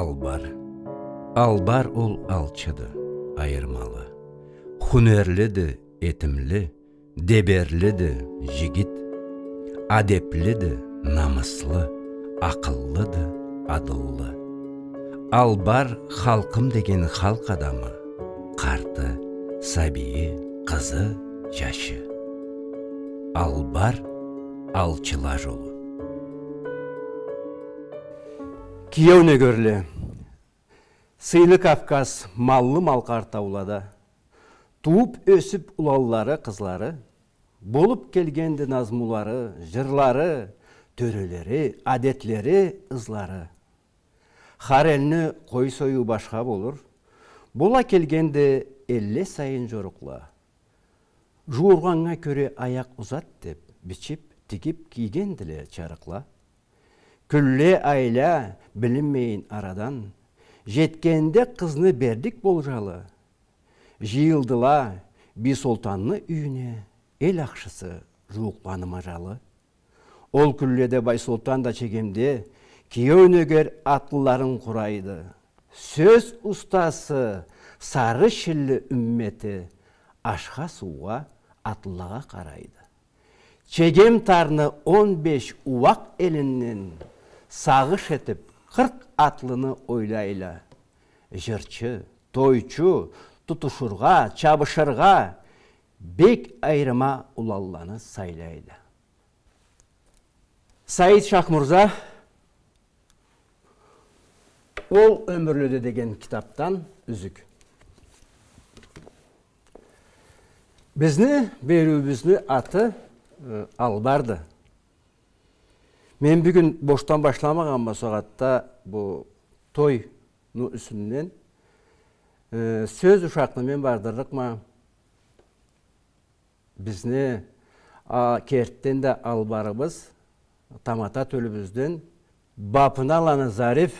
албар албар ол алчыды айырмалы ді, етімлі деберлі деберліді жігіт әдепліді намыслы ді, адыллы албар халқым деген халық адамы қарты сәбиі қызы жашы албар алчыла жолы күйеу көрле сыйлы кавказ маллы малқар таулада туып өсіп ұлалары қызлары болып келгенді назмулары жырлары төрелері әдетлері ызлары хар әліні кой сою башка болур бола келгенде элле сайын жоруқла жуурганга көре аяқ ұзат деп бичип тігіп кигенділе чарықла, күлле айла білінмейін арадан жеткенде қызны бердік болжалы жиылдыла би солтанны үйіне ел ақшысы жуықпаны жалы. ол күлледі бай солтан да чегемде күйеу өнегер атлыларын құрайды сөз ұстасы сары шілі үмметі ашқа суға атлыға қарайды чегем тарны 15 уақ елінен сағыш етіп қырқ атлыны ойлайлы жырчы тойчу тұтушырға, чабышырға бек айрыма ұлалланы сайлайлы саид шахмурза ол өмірлі деген кітаптан үзік бізні беруімізді аты ә, албарды мен бүгін боштан башламаған сағатта бұл той үсіннен сөз ұшақны мен бардырдық ма бізне керттен де албарыбыз тамата төлібізден бапын аланы зариф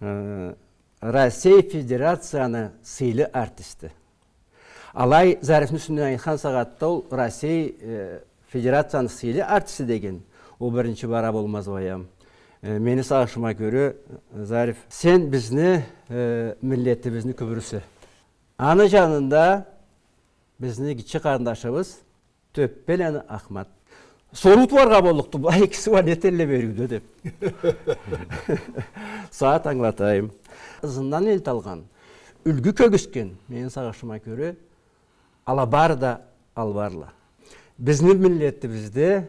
ә, россия федерацияны сыйлы артисті. алай зарифтин үстүнөн айткан сағатта ол россия федерацияны сыйлы артисі деген о бірінші бара болмаз баям мені сағышыма көрі зариф сен бізні ә, бізіні күбірісі аны жанында бізні кіші қарындашыбыз төппелен ахмат сорутварға болықты бұл кісі бар нетелле беруді деп саат аңлатайым ызыннан ел талған үлгі көгіскен мені сағышыма көрі алабар да албарла біздің бізді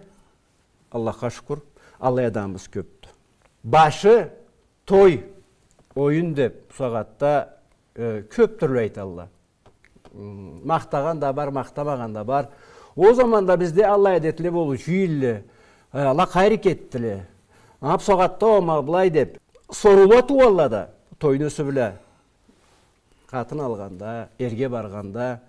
аллахқа шүкір алай көп. көпті башы той ойын деп сағатта көп түрлі айтты мақтаған да бар мақтамаған да бар о заманда бізде алла әдетлі болу жүйілі э, алла қайрекеттілі ап сағатта ома былай деп сорулату аллада тойны біле. қатын алғанда ерге барғанда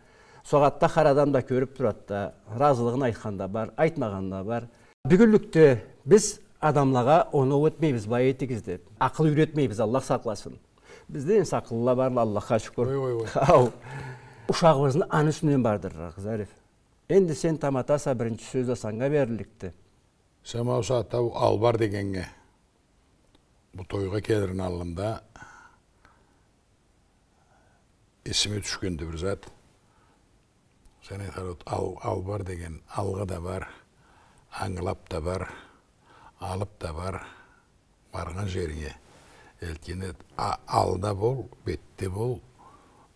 сағатта қарадан да көріп тұрады да разылығын айтқанда бар айтмағанда бар бүгінлікте біз адамлаға оны өтмейбіз, бай етігіз деп. Ақыл үйретмейбіз, Аллах сақласын. Бізде енді сақылла барлы, Аллахқа шүкір. Ой, ой, ой. аны үстінен бардыр, Зариф. Енді сен таматаса бірінші сөзді санға берілікті. ал бар дегенге. Бұл тойға келерін алымда есіме түшкенді бір зат. ал, ал бар деген алға да бар аңлап та бар алып та бар барған жеріңе өйткені алда бол бетте бол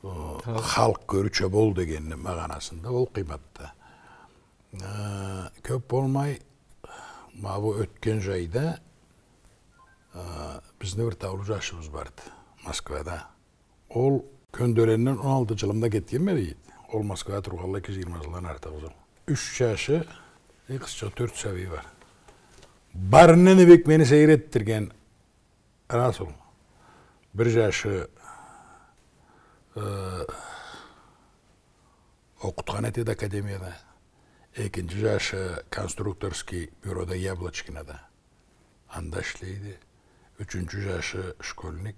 халық көруші бол дегені мағынасында ол қиматты. Ә, көп болмай мабу өткен жайда ә, біздің бір таулы жашымыз барды москвада ол көндөленнен 16 алты жылымда кеткен ме дейді ол москвада тұрғалы екі жылдан артық жыл үш жашы Экс-чо төрт бар. Барынен әбек мені сәйреттірген Расул. Бір жашы оқытқан әтеді академияда. Екінші жашы Конструкторский бюрода Яблочкинада. Анда шлейді. Үчінші жашы школьник.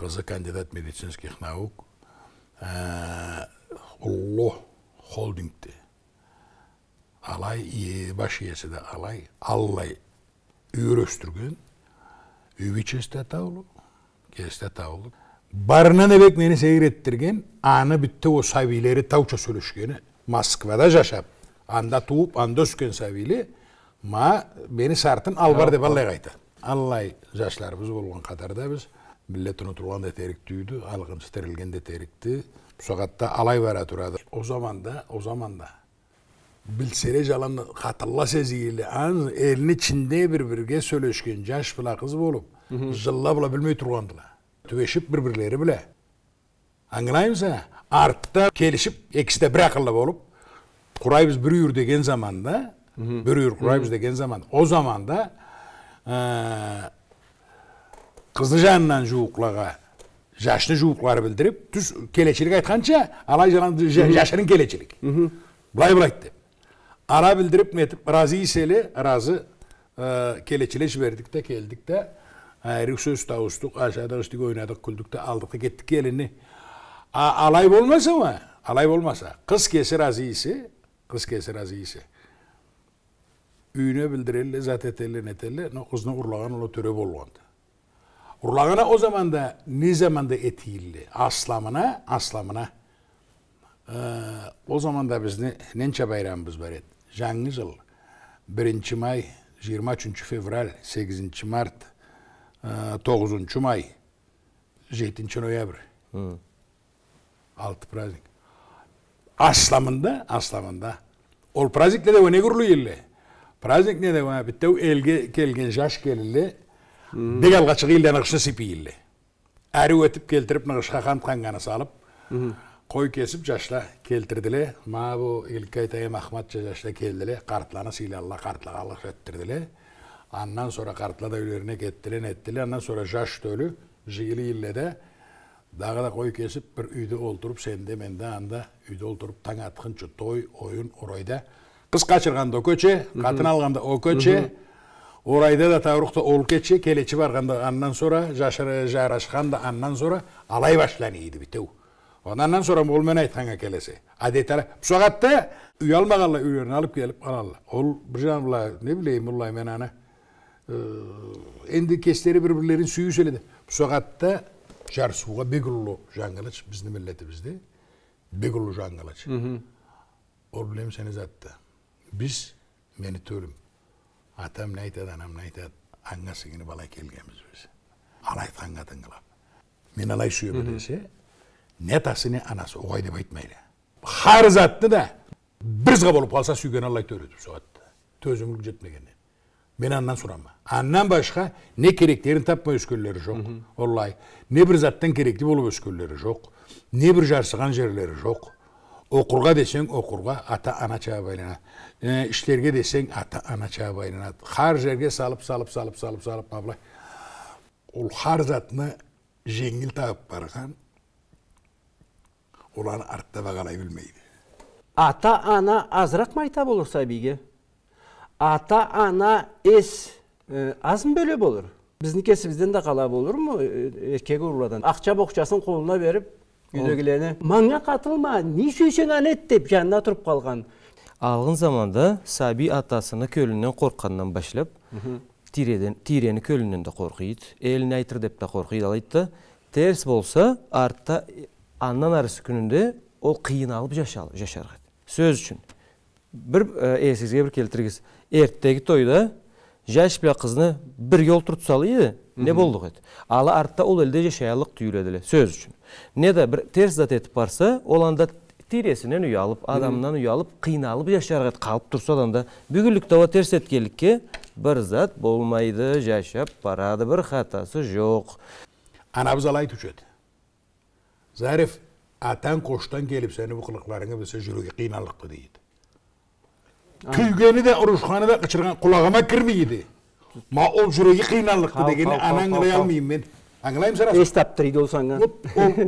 Қызы кандидат медицинских наук. Ұлло холдингті алай баш иесі да алай аллай үйрөстүргөн үйгө чести кесте кести барынан эбек мени сейреттирген аны бітті о сабийлери тауча сүйлөшкөнү москвада жашап анда тууп анда өскөн сабийли ма мени сартын албар деп аллайга айтат аллай жашларыбыз болгон кадарда биз милдет унутулган да түйді, алгынчы тирилген да терикти алай бара турады о заманда о заманда білсере жаланы қатылла езігілі ан еліні ішінде бір бірге сөйлешкен жаш бұла қыз болып жылла бұла білмей тұрғандыла түбешіп бір бірлері біле аңғылаймысың артта келішіп екісі де бір ақылы болып құрайбыз бір үйір деген заманда бір үйір құрайбыз деген заманда о заманда қызды жанынан жуықлаға жашны жуықлары білдіріп түз келешілік айтқанша алай жалаң жашырын келешілік былай былай ара білдіріп нетіп разы еселе разы ә, келечіле жібердік те келдік те әрі сөз тауыстық ашадық іштік ойнадық күлдік те алдық та кеттік келіні а, алай болмаса ма алай болмаса қыз кесі разы есе қыз кесі разы есе үйіне білдірелі зат етелі нетелі но қызны ұрлаған ол төре болған ұрлағаны о заманда не заманда етейілі асламына асламына ә, о заманда біздің ненче байрамымыз бар еді жаңы жыл, 1 май, 23 феврал, 8 марта, 9 май, 7 ноябр. Алты праздник. Асламында, асламында. Ол праздник не деуе не елі. Праздник не деуе, біттеу елге келген жаш келілі, бегалға чығы елден ағышын сипі елі. өтіп келтіріп, ағышқа қан қанғаны салып, қой кесіп жашла келтірділе ма бұл илкайтайым ахматча жашла келділе қартланы сыйлалла қартлаға алғыштырділе аннан sonra қартла да үйлеріне кеттілен еттіле аннан sonra жаш төлі жиылы де дағы да қой кесіп бір үйді олтырып сенде менде анда үйді олтырып таң атқыншы той ойын орайда қыз қашырғанда көче қатын алғанда о көче орайда да таврықта ол кече келечі барғанда аннан sonra жарашқанда аннан sonra алай башланиды бітеу Ondan sonra olmanay tanga kelesi. Adetler алып saatte uyalmağalla Ол alıp gelip alarlar. Ol bıcanla ne bileyim енді кестері ana. Endi kesleri birbirlerin suyu söyledi. Bu saatte jar suğa begullu jangılıç bizim milletimizde. Begullu jangılıç. Ol bileyim seni zatta. Biz meni tölüm. Atam ne etedi, anam ne etedi. kelgemiz biz. Alay alay нетасіне анасы оғай деп айтмайды Хар затты да бір болып қалса сүйген алла үйретіп соғады төзімділік жетмегеннен мен аннан сұрама аннан башқа не керектерін таппай өскендері жоқ олай не бір заттан керекті болып өскендері жоқ не бір жарсыған жерлері жоқ оқырға десең оқырға ата ана чаға байланады іштерге десең ата ана байланады жерге салып салып салып салып салып мына былай ол хар затны жеңіл тауып барған олар артта бағалай білмейді ата ана азырақ майта болыр сәбиге ата ана эс азын бөле болыр біздің бізден де қала болыр ма еркегі ұрладан ақша боқшасын қолына беріп үйдегілеріне маңа қатылма не сүйсең анет деп жанына тұрып қалған алғын заманда сәби атасыны көлінен қорыққаннан башлап тирені көлінен де қорқиды еліне айтыр деп те қорқиды алайда терс болса артта аннан арысы күнінде ол қиналып алып жашарған сөз үшін бір ә, бір келтіріңіз ерттегі тойда жаш бе қызны бірге отырып еді не болдық еді Алы артта ол елде жашайлық түйіледі сөз үшін не да бір терс зат етіп барса ол анда тиресінен ұялып адамнан ұялып қиналып жашарға қалып тұрса да бүгілік тауа терс еткенлікке бір зат болмайды жашап барады бір хатасы жоқ анабыз алай еді zarif атаң коштан келіп сені бұл қылықтарыңа білсе жүруге қиналықты дейді күйгені де ұрысқаны да қычырған құлағыма кірмейді ол жүрегі қиналықты деген анаң аңғарай алмаймын мен аңғараймын сразу естап тұр дейді ол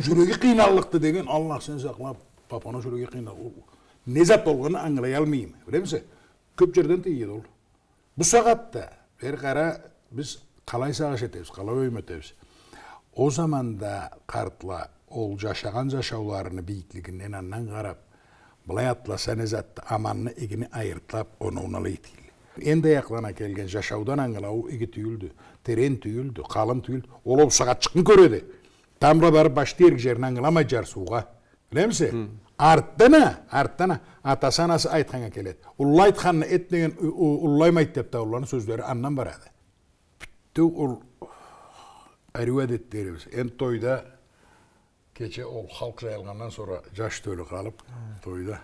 жүрегі қиналықты деген аллах сен сақлап папаны жүрегі қинал не зат болғанын аңғарай алмаймын білемісіз көп жерден тиеді ол бұл сағатта бері қара біз қалай сағаш етеміз қалай өмір о заманда қартла ол жашаған жашауларыны биіктігінен аннан қарап былай атласаны затты аманны егіні айыртлап оны уналайт енді аяқлана келген жашаудан аңылау игі түйілді терен түйілді қалың түйілді ол шықын көреді Тамра барып башты ерік жерін аңыламай жарсуға білемісі арттана арттана атасы анасы айтқанға келеді ұлы ет деген деп сөздері аннан барады бітті ол енді тойда кече ол халық жайылғаннан сонра жаш төлі қалып тойда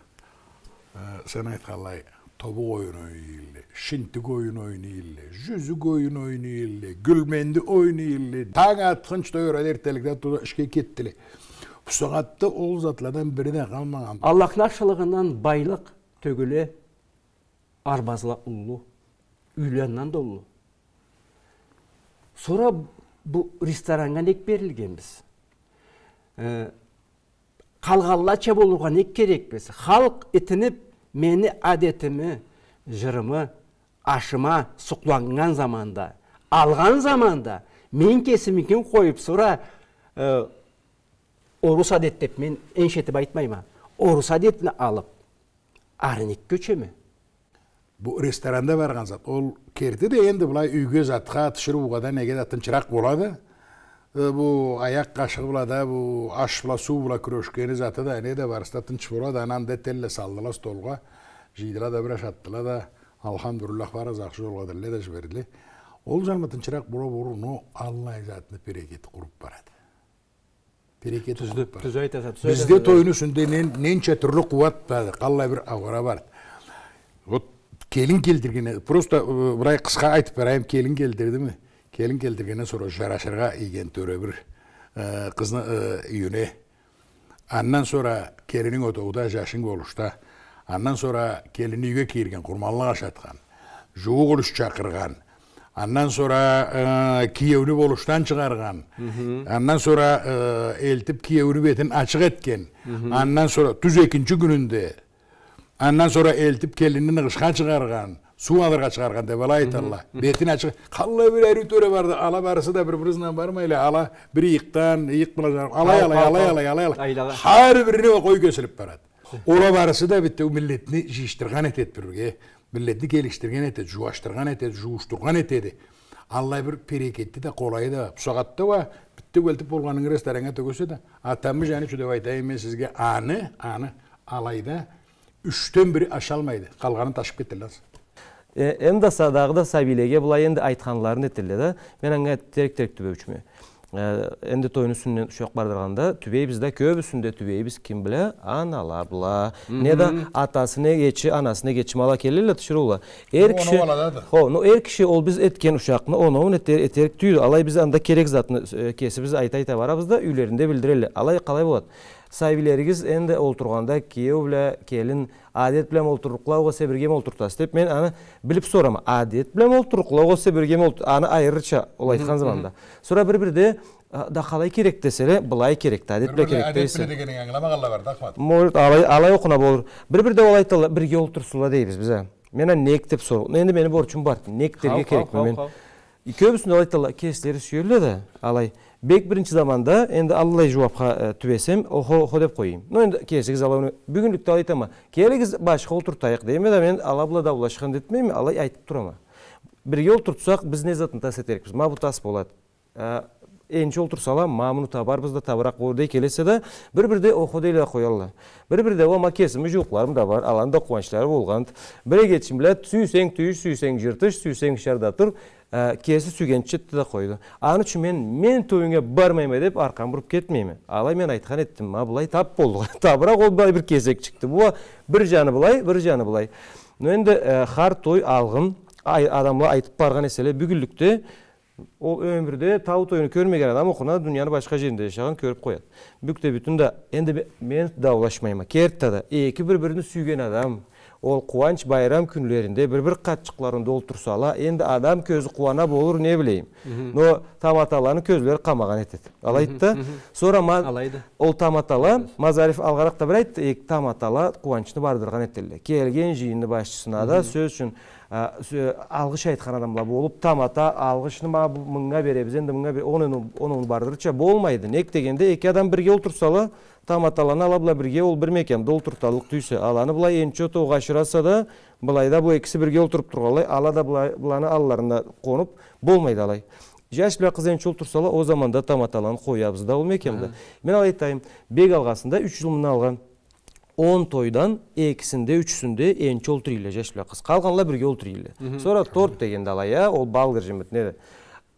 сен айтқандай тобы ойын ойнайлы шинтік ойын ойнайлы жүзік ойын ойнайлы гүлменді ойнайлы таң атқынш тойрады ертелікте тура ішке кеттілі бұсағатты ол затлардан де қалмаған ашылығынан байлық төгіле арбазла ұлу үйләннан да ұлу сонра бұл ресторанға нек берілгенбіз че э, болуға не керекпіз халық итініп мені әдетімі жырымы ашыма сұқланған заманда алған заманда мен кесімікен қойып сұра э, орыс әдет деп мен еншетіп айтмаймын орыс әдетін алып арник көчеме бұл ресторанда барған зат ол керді де енді былай үйге затқа түшіруға да неге атын тыншырақ болады bu ayak kaşıkla da bu aşla suvla kroşkeni zaten da ne de varsa tınç bula da anan de telle saldıla stolga jidra da biraz attıla da alhamdülillah var az akşı olga dille de jverili. Ol janma tınçırak bura buru no Allah Вот келін келтірген просто қысқа айтып берайын келін келтірді келін келтіргеннен sonra жарашырға иген төре бір ә, қыздың ә, үйіне аннан сұра келінің отауда жашың болушта аннан сұра келіні үйге кейірген құрмалыға ашатқан жуу құлыш шақырған аннан сұра ә, киеуні болуштан шығарған аннан сұра елтіп киеуні бетін ашық еткен аннан сұра түз екінші күнінде аннан sonra елтіп келінін ығышқа шығарған суалырға шығарғанда талла. бетін ашық қалай бір барды ала барысы да бір бірынан бармайлы ала бір иықтан иық алай алай алай алай алай алай біріне қой көсіліп барады ола барысы да бітті милетіні жиыштырған етеді бірге милетіні келіштірген етеді жуаштырған етеді жуыштырған етеді алла бір перекетті де қолайды да пұсағатты ба бітті өлтіп болғанын ресторанға атамы атамыз және деп айтайын мен сізге аны аны алайда үштен бірі аша алмайды қалғаны ташып кетті мдса э, дагы да сабилеге булай енді айтканларын этиле да мен аңга терек терек тойын э, энди тойдун бардырғанда, ушак бізді көп да көбүсүндө біз ким біле? Анала бұла. не да атасыны кечи анасыны кечи малакелүү эле тышыруула эр киши ооба эр киши ол биз эткен оны түйді. алай біз анда керек э, кесі біз айта айта барабыз да үйлерінде білдірелі. алай қалай болады. сабилерибиз ол отырғанда күйөө біле, келін, адет білем ол тұрқылау қосы бірге мол туртасыз деп мен аны біліп сурам адет билен ол тұрқылау қосы бірге мол аны айырыча ол айткан заманда сура бир бирде да қалай керек десе былай керек да әдет керек дейсіз әдет алай оқына болыр бір бірде ол айталы бірге олтурсула дейбиз биз мена нек деп сор енді менің борчум бар нектерге керек мен ол айталы кесілері сүйеледі алай бек бірінші заманда енді аллай жауапқа түбесем охо деп қояйын ну енді келсеңіз алла оны бүгінлікте алла айтама келіңіз башқа отыртайық дейме да мен ала бұла даулашқан детмеймін алай айтып тұрама бірге отыртсақ біз не затын тас етерікпіз ма бұл тас болады енші отырса ала мамыны табарбыз да табырақ ордай келесе да бір бірде оқыдайла қоялла бір бірде о ма кесімі жоқларым да бар аланда қуаныштары болған бірге кетішім сүйсең түйіш сүйсең жыртыш сүйсең шардатыр кесі сүйгенше да қойды аны үшін мен мен тойыңа бармаймын деп арқан бұрып кетмеймін алай мен айтқан еттім ма, былай тап болды бірақ ол бұлай бір кезек шықты бұл бір жаны былай бір жаны былай но енді хар той алғын адамға айтып барған еселе бүгүнлүктө ол өмірде тау тойын көрмеген адам оқына дүнияны басқа жерінде жашаған көріп қояды Бүкте бүтін енді мен даулашмаймын екі бір бірін сүйген адам ол қуанч байрам күнлерінде, бір-бір қатшықларын долтурса ала енді адам көзі қуана болур не білейм, но таматаланы аталанын қамаған қамаған алайды. Алайды, да ол таматала мазариф алғарақта бір айтты екі атала қуанышты бардырған етеді. келген жиынның басшысына да сөз үшін алғыш айтқан адамға болып, тамата ата алгычны мага енді мыңға болмайды неге дегенде екі адам отырса ала таматалана ала бірге ол бір мекен бұл тұрталық түйсі аланы былай енче да ұшыраса да бұл екісі бірге отырып тұрғалай ала да бұланы алларына қонып болмайды алай жас била қыз енші олтурсала о заманда таматаланы қоябыз да ол мекенді мен алай айтайын бек алғасында үш жыл мына алған он тойдан екісінде үшісінде енші олтур эле жаш била қыз қалғанла бірге олтур эле сонра торт дегенді алай ол балдыр жемет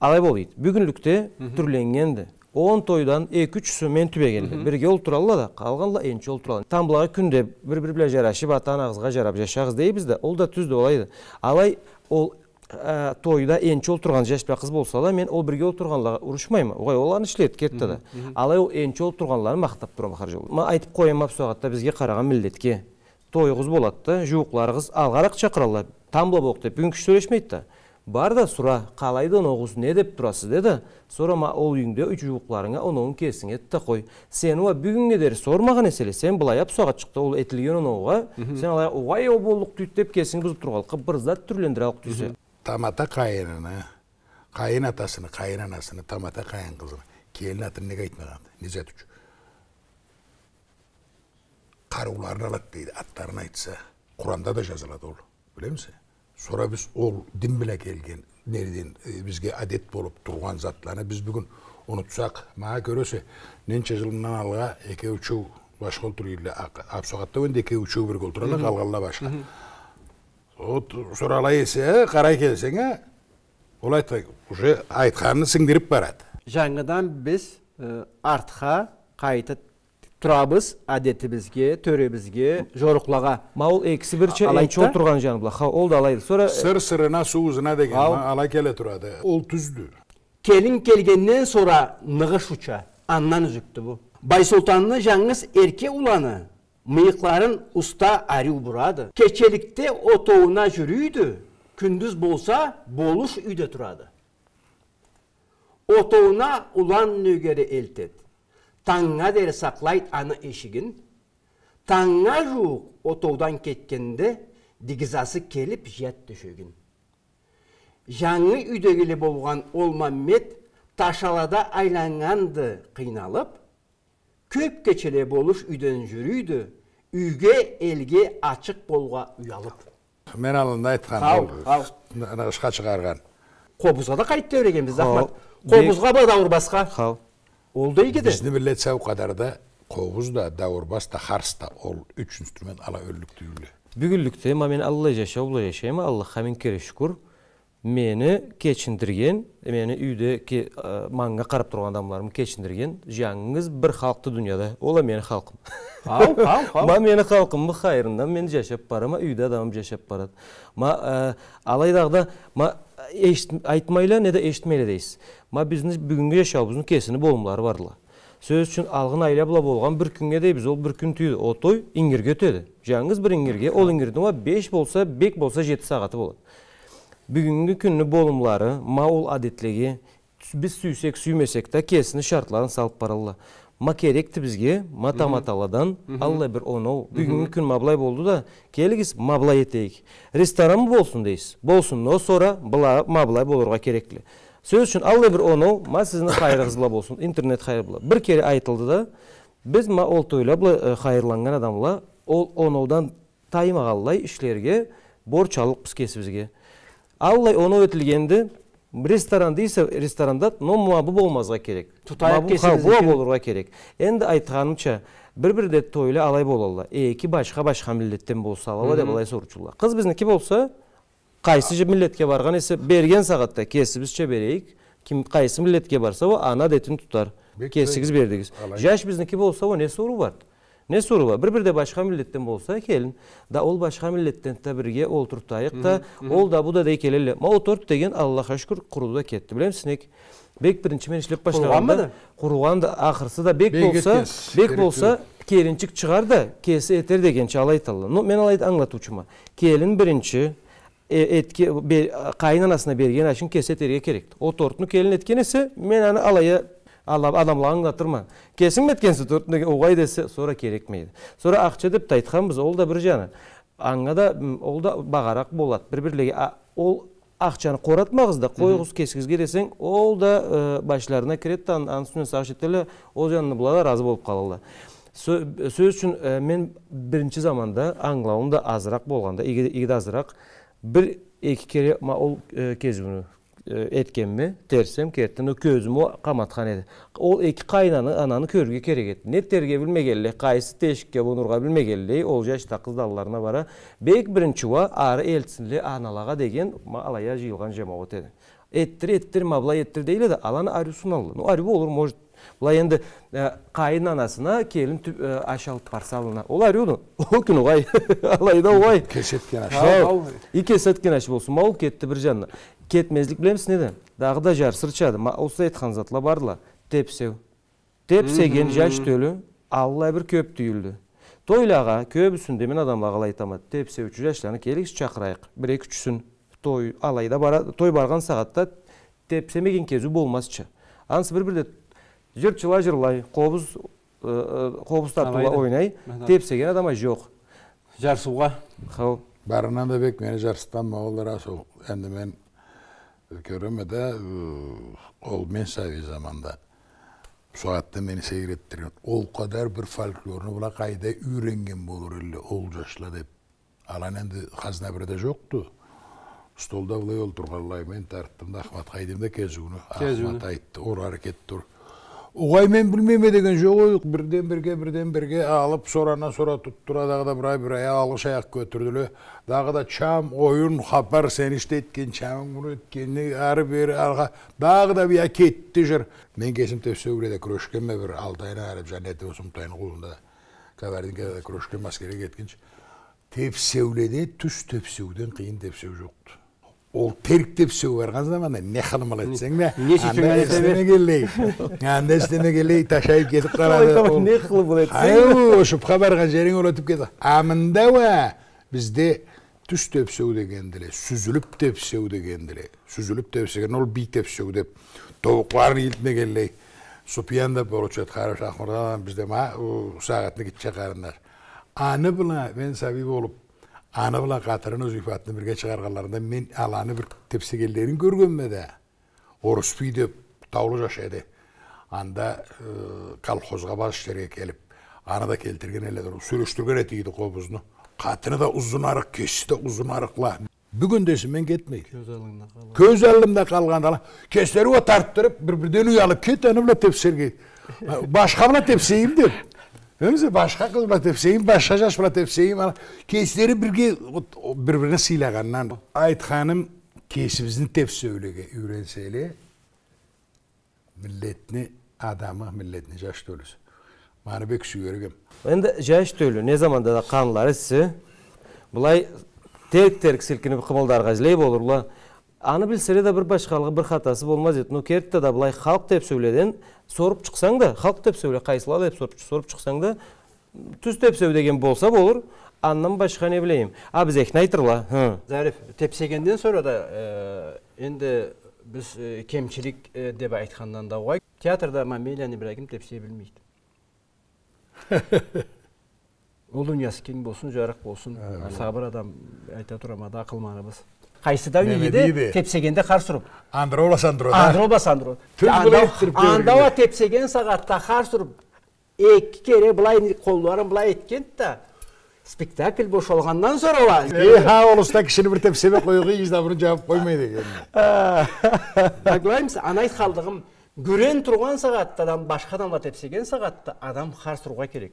алай болды бүгінлікте түрленгенді. 2 эки үчүсү мен түбө Бірге бирге олтуралы да калганы энчи олтуралы там күнде күндө бири бири беле жарашып ата анаңызга жарап жашаңыз дейбиз да ол да түздө олайды. алай ол ә, тойда энчи отурган жаш бая кыз болсо да мен ол бирге отурганларга урушмайм угай алар иштелет кетти да алай ол энчи отурганларын мактап турам ар жолу айтып коем абсагатта бизге караган милдетке тойгуз болот да жуукларыгыз алгараак чакыралар там болбок деп бүгүнкү сүйлөшмөйт да бар да сұра қалайды ұнағусын не деп тұрасыз деді сорама ол үйіңде үш жуықларыңа оның керсиң этип қой сен ооба бүгінге дери сормаған еселе сен ап соға чыкты ол етілген оногуга сен алай убай о түйт деп кесің бұзып тұрғалқы бырздат зат алып түйсө тамата қайынына қайын атасыны қайын анасыны тамата қайын кызын келін атын неге айтмаган низат үч қаруларын алады дейді аттарын айтса құранда да жазылады ол білемісің Sonra біз ол дін біле келген бізге әдет болып тұрған затланы біз бүгін ұнытсақ Маға көрөсү ненче жылымдан алға эки үчөө башка олтуруйле апсагатта өнде эки үчөө бирге олтуралар калганлар башка вот суралай эсе карай келсең э уже айтканын сиңдирип барат жаңыдан биз артка кайтып турабыз адетибизге төрөбүзге жоруклага могул экиси бирче эң чоң жаны була ол да алайды сыр сырына суу узуна деген алай келе тұрады ол түздү келин келгенден sonra нығыш уча андан үзүктү бу байсултанны жаңыз эрке уланы мыйыкларын уста арю бурады Кечелікте отоуна жүрүйдү күндүз болса болуш үйдө тұрады. отоуна улан нөгери элтет таңға дәрі сақлайт аны ешігін таңға жуық отаудан кеткенде дегізасы келіп жәт түшөгін жаңы үйдегілі болған ол маммет ташалада айланғанды қиналып көп кечеле болуш үйден жүрүйді үйге элге ашық болға ұялып мен алында айтқан ұшқа шығарған қобызға да өреген біз, ахмат қобызға ба дауыр басқа ол да игі біздің сау сауқадарда қоғыз да дауырбас да харс да ол үч инструмент ала өллүк дүйүлү бүгүнлүктө эми мен алла жашап була жашайм аллахка мен кере шүкүр мени кечиндирген мени үйде маңга карап турган адамдарым кечиндирген жаңыңыз бир халкты дүйнөдө ола мени халкым ау ау ма мени халкымбы хайрынан мен жашап барам үйдө адамым жашап барат ма алайдағыда, да ма айтмайлы де эшитмейле дейсіз ма біздің бүгінгі жашаубыздың кесіні болымлары барла сөз үшін алғын айла бұла болған бір күнге дейбіз ол бір күн түйді о той иңгерге өтеді жаңыз бір иңгерге ол иңгердің ма беш болса бек болса жеті сағаты болады бүгінгі күнні болымлары ма ол адетлеге, біз сүйсек сүймесек та кесіні шартларын салып баралы ма керекті бизге матаматаладан алла бір оноу бүгінгі күн мабылай болды да келиңиз мабылай ресторан болсын болсун болсын но сора мабылай былай болуға керекті сөз үшін алла бір оноу ма сіздің хайрыңыз болсын интернет хайыр бір кере айтылды да біз ма тойла былай хайырланган адамла ол оноодан таймагаллай ішлерге борч алыппыз кесібізге аллай оноу етілгенді ресторан дейсі ресторанда но мына керек тұтайып болуға керек енді айтқанымша бір бірде тойлы алай болалла екі башқа башқа милеттен болса алала деп алай сорчулла қыз біздікі болса қайсы милетке барған есе берген сағатта кесібізше берейік ким қайсы милетке барса о ана детін тұтар кесігіз бердіңіз жаш біздікі болса о не сору бар не бір бир де башка милеттен болса келин да ол башка бірге да бирге олтуртайык да ол да бу да дей келе эле моторт деген Аллаға шүкүр куруду да кетти билемсиңик бек биринчи мен иштеп баштаганда курган да акырсы да бек болса бек болса келинчик чыгар да кээси этер дегенче алай ну мен аңлат аңлатуучумун келин биринчи этке кайын анасына берген ашын кесе этерге керек о тортну келин эткен эсе мен аны алайы адамлар аңдатыр тұрма, кесің беткенсі төртінде оғай десе керек керекмейді Сора ақша деп те айтқанбыз ол да бір жаны аңға да ол да бағарақ болады бір бірлеге ол ақшаны қоратмағыз да қойғыз кескізге десең ол да э, башыларына кіреді да анын үстінен ол разы болып қалалды. сөз үшін э, мен бірінші заманда аңлауым азырақ болғанда егде азырақ бір екі кере ол э, etkemmi терсем kerttim көзүм қаматқан еді ол эки кайнаны ананы көргү керек эди неттерге билмегенле кайсы тешикке бунурга билмегенле ол жашта кыз бара бек биринчи уба ары элтинле аналага деген алая жыйылган жамоот эди эттир эттир мабла эттир да аланы арю ну болур может былай енді қайын анасына келін аш алып барсалына ол әреуно ол киногай алайда ой кешеткен аш и кесеткен аш болсын, мау кетті бір жанына кетмезлік білеміз неде дағы да жар сырчады осы айткан затлар барла тепсеу тепсеген жаш төлі алла бір көп түйілді тойлаға көбісінде мен адамларға алай айтамын тепсеуші жашларны келіңіз шақырайық бір екі үшсін той алайда бара, той барған сағатта тепсемеген кезі болмасчы анысы бір бірде жыр жылай жырлай қобыз э, э, қобыз тартуға ойнай тепсеген адамай жоқ жарысуға хау барынан да бек мені жарыстан мағолдар сол енді мен көрім де, ол мен совет заманда Суатты мені сейреттірген ол қадар бір фольклорны бұла қайда үйренген болыр үлі ол жашла деп алан енді қазына бірде жоқты столда былай ол мен тарттым да ахмат да ахмат айтты ор әрекет тұр Оғай мен білмейме деген жоқ ой бірден бірге бірден бірге алып сорана сора тұттыра, дағы да бірай бірай алғыш аяқ көтірділі дағы да чам ойын хапар сен еткен чамың бұны еткен, әрі бері арға дағы да бия кетті жүр мен кесімте Тепсеуледе күрешкенме бір алтайын әріп жәнеті сұмтайын қолында кәбәрдің да әскерге кеткенше тепсеуледе түс тепсеуден қиын тепсеу жоқ ол теріктеп сөгіп барған заманда не қылмыл етсең де ештеңе келмей андай ештеңе келмей ташайып кетіп қалады не қылмыл етсең ұшыпқа барған жерің өтіп кетті а мында бізде түс тепсеу дегенді ле сүзіліп тепсеу дегенді ле сүзіліп тепсеген ол би тепсеу деп тобықларын илтмегенлей супьянда получает хороший ақмұрдан бізде ма сағатына кетші қарындар аны бұла мен сәби болып аны бұлан қатарын өз ұйпатын бірге шығарғанларында мен аланы бір тепсегелдерін көргенме де орыс би деп таулы жашайды анда колхозға бас жерге келіп аны да келтірген эле сүйлөштүргөн еді ийди кобузну катыны да узун арык кечи да узун арыкла бүгүн десе мен кетмей көз алдымда калган көз алдымда тартып туруп бир бирден уялып кет аны тепсерге башка деп Өмізі башқа қыз братевсейім башқа жас братевсейім кейсілері бірге бір біріне сыйлағаннан айтқаным кейсіміздің теп сөйлеге үйренселе милетіні адамы, милетіні жаш tölüsü. Мәні бек şu görüyorum. Ben жаш төлі, не заманда да қанлары бұлай терк-терк аны білсере де бір башқалығы бір хатасы болмас еді но кертті да былай халық деп сөйледен сорып шықсаң да халық деп сөйле қайсыла деп сорып шықсаң да түз тепсеу деген болса болыр аннан басқа не билейм а биз әкін айтырла зариф тепсегенден sonra да э, енді біз э, кемшілік э, деп айтқаннан да ғой театрда мамелияны ибрагим тепсе білмейді. ол дүниясы кең болсын жарық болсын сабыр адам айта турам да қайсыда үйіде тепсегенде кар суруп андыра басан турат андыра басан тепсеген сағатта кар суруп эки кере былай колдорун былай эткент да спектакль бошолгандан сораба ха олуста кишини бир тепсебе койгуй да муну жаап қоймайды экен агылайымыз аны айткандыгым көрөн тұрған сағатта адам башка адамға тепсеген сағатта адам кар сурууга керек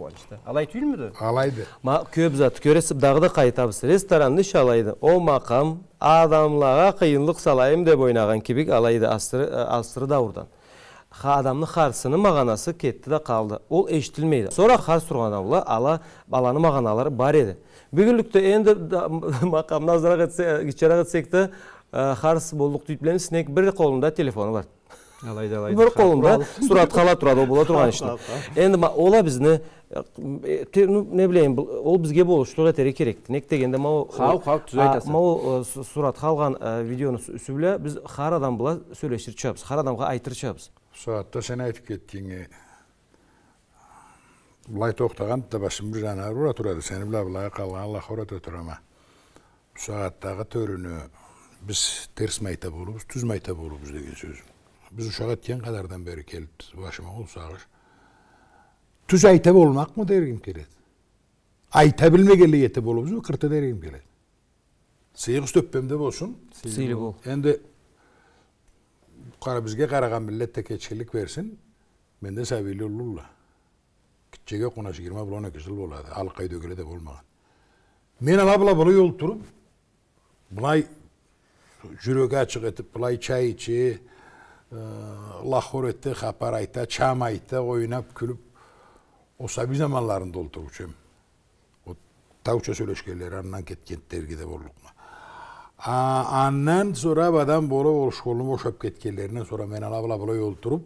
қуанышты алайды үйлмүдү алайды ма көп зат көресіп дагы да кайтабыз ресторанды иш алайды о мақам адамларга қиындық салайым деп ойнаған кебек алайды астыры ә, даурдан адамның харсынын мағанасы кетті да қалды ол ештілмейді сонра харс тұрған абла ала баланы мағаналары бар еді бүгүнлүктө энди макамды азыраак ә, кичирэак этсек те ә, харс болдық дейді билемиз снек бир колунда бар алайды алайды бір қолында суратка қала тұрады о боло тұрған ишти енді ола бізді не білейін ол бізге болуш туура терек керек нек дегенде мау хау хау түзүп айтасыз мау сурат халған видеоны үзүп біз биз адам менен сөйлесіп чыгабыз ар адамға айтып чыгабыз соотту сен айтып кеттиң былай тоқтаған да басым бір жанагы ұра тұрады сени була былай қалған аллах урата турама сааттагы төріні біз терс майта болубуз түз майта болубуз деген сөз біз ушака тең қадардан бері келиптиз башыма ол сағыш Tuz ayta olmak mı derim keledi. Ayta bilmegeli yetip olubuz mu kırta dergim keledi. Sıyık töppemde bolsun. Sıyık bol. Endi kara bizge karagan millet tekeçilik versin. Ben de sabili ululla. Kitçege konaşı girme bulana güzel boladı. Alkay dögüle de olmağın. Men abla bula yol turup, bulay jüröge açık etip, bulay çay içi, e, lahor etti, hapar ayta, çam ayta, oynap, külüp, ол сәби заманларында ол тұрчем тауча сөйлешкерлер аннан кеткентерге де болдық аннан sonra бадан боло ол школум ошоп кеткендеринен мен ала була булай олтуруп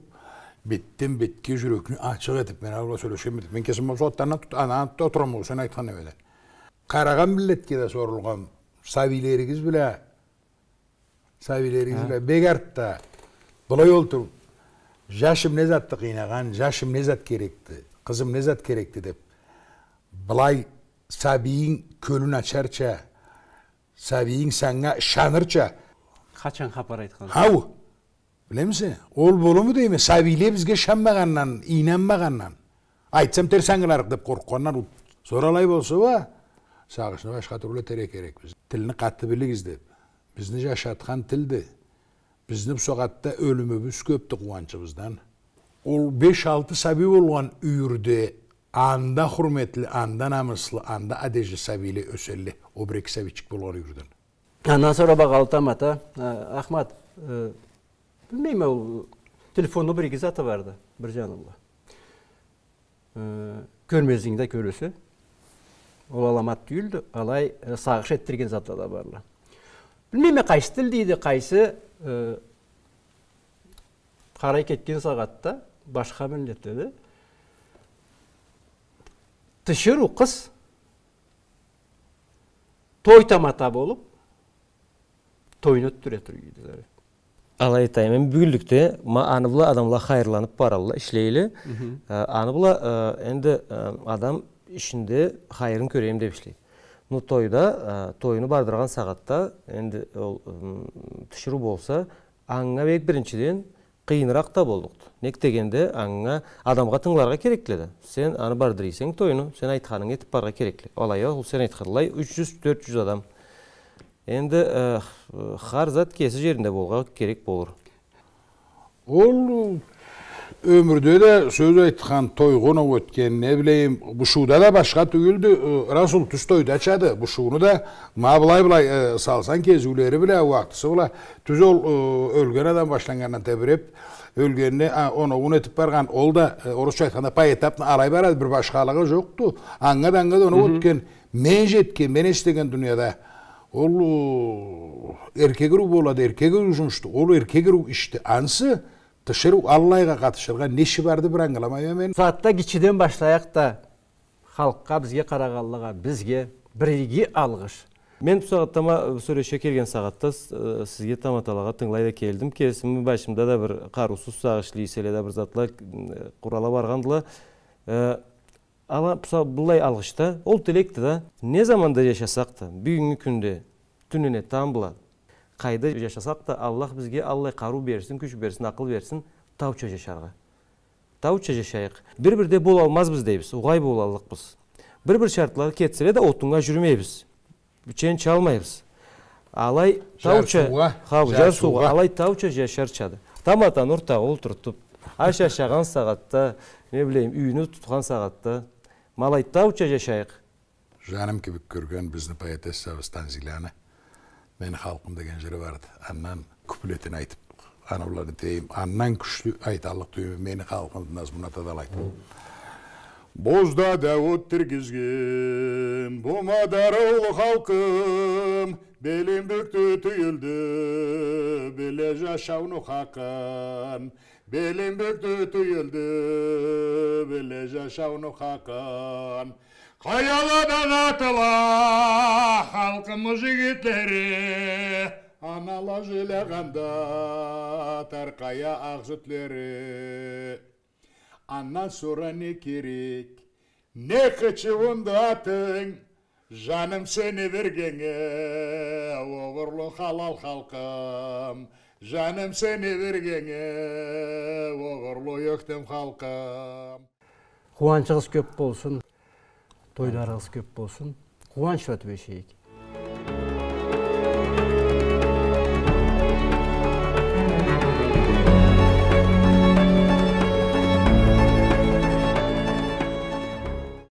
беттен бетке жүрөкүн ачык этип мен ала була сөйлөшөм этип мен кесим болсо аттана анан отурам сен айткан эмеден караган милетке да сорулган сабилериңиз беле сабилериңиз беле бегартта булай олтуруп жаш эмне затты кыйнаган жаш эмне зат керекти қызым ләззат керек деп былай сәбиің көнін чарча сәбиің саңа шанырча қачан хабар айтқан ау білемісің ол болуы деймін сәбилер бізге шанбағаннан инанбағаннан айтсам терсаңларық деп қорыққаннан соралай болса ба сағышына ашқатырула тере біз тілні қатты біліңіз деп бізді жашатқан тілді біздің соғатта өліміміз көпті қуанышымыздан ол 5-6 сәби болған үйірде анда құрметлі анда намыслы анда адежі сәбилі өселі обрек сәбичік болған үйірден сора сұрабақ алтам ата ахмат білмеймін ол телефонның бір заты барды бір көрмезіңді көресі ол аламат түйілді алай сағыш еттірген заты да барлы білмеймін қайсы тіл дейді қайсы қарай кеткен сағатта башка милдеттерди тышыру укыз той тамата болуп тойнөт түре ал айтайын эми бүгүндүктө аны бұла адамлар қайырланып баралла иштейли аны бұла енді адам ішінде хайырын көрөйүн деп ішлейді ну тойда тойыны бардырган сағатта, енді ол тышыру болсо аңына бек биринчиден кыйыныраак да болдук дегенде, аңыңа адамға тыңларга керекледі. сен аны бардырыйсың тоюну сен айтқаның етіп барға керекле олай ол сен айткандай үч жүз төрт жүз адам енді э, э, хар зат кесі жерінде болға керек болыр ол өмірде де сөз айтқан той қонақ өткен не білейін бұшуда да башқа түгілді расул түс тойды ашады бұшуны да ма былай былай салсаң кезулері біле уақытысы бұла түз ол өлген адам башланғаннан тебіреп өлгеніне оны өтіп барған ол да орысша айтқанда по алай барады бір башқалығы жоқты аңға оны өткен мен жеткен мен істеген дүнияда ол еркегіру болады еркегіру жұмышты ол еркегіру ішті ансы түшіріп аллайға қатышырға неші бар деп аңғаламаймын мен Саатта кичиден та халыққа бізге қарағалыға, бізге бірге алғыш мен бұл келген сағатта сізге таматалаға тыңлай да келдім келісімі башымда да бір қарусыз сағыш лиселе бір затлар құрала барғандылы ала бұлай алғышта ол тілекті да не заманда жашасақ та бүгінгі күнде түніне там қайда жашасақ та аллах бізге аллай қару берсін күш берсін ақыл берсін тауча жашарға тауча жашайық бір бірде бола алмазбыз дейбіз бола болалықпыз бір бір шартлар кетсе де отынға жүрмейбіз чен чалмайбыз алай тауча жарысуға алай тауча жашарчады таматан ортаға отыртып аш ашаған сағатта не білейін үйіні тұтқан сағатта малай тауча жашайық жаным кебек көрген біздің поэтессабыз танзиляны мен халқым деген жыры бар аннан куплетін айтып анауларды тейім аннан күшті айталық түйім мені халқымды назмұн атадан бозда дәуіт тіргізген бумадар ұлы халқым Белім бүкті түйілді біле жашау хақын Белім бүкті түйілді біле жашау хақын қаяладан атыла халқымыз жігіттері анала жылағанда тарқая ақ жүтлері аннан сұра не керек не қычы онда атың жаным сені бергеңе оғырлы халал халқым жаным сені бергеңе оғырлы өктем халқым қуанышыңыз көп болсын тойларыңыз көп болсын қуаныш өтіп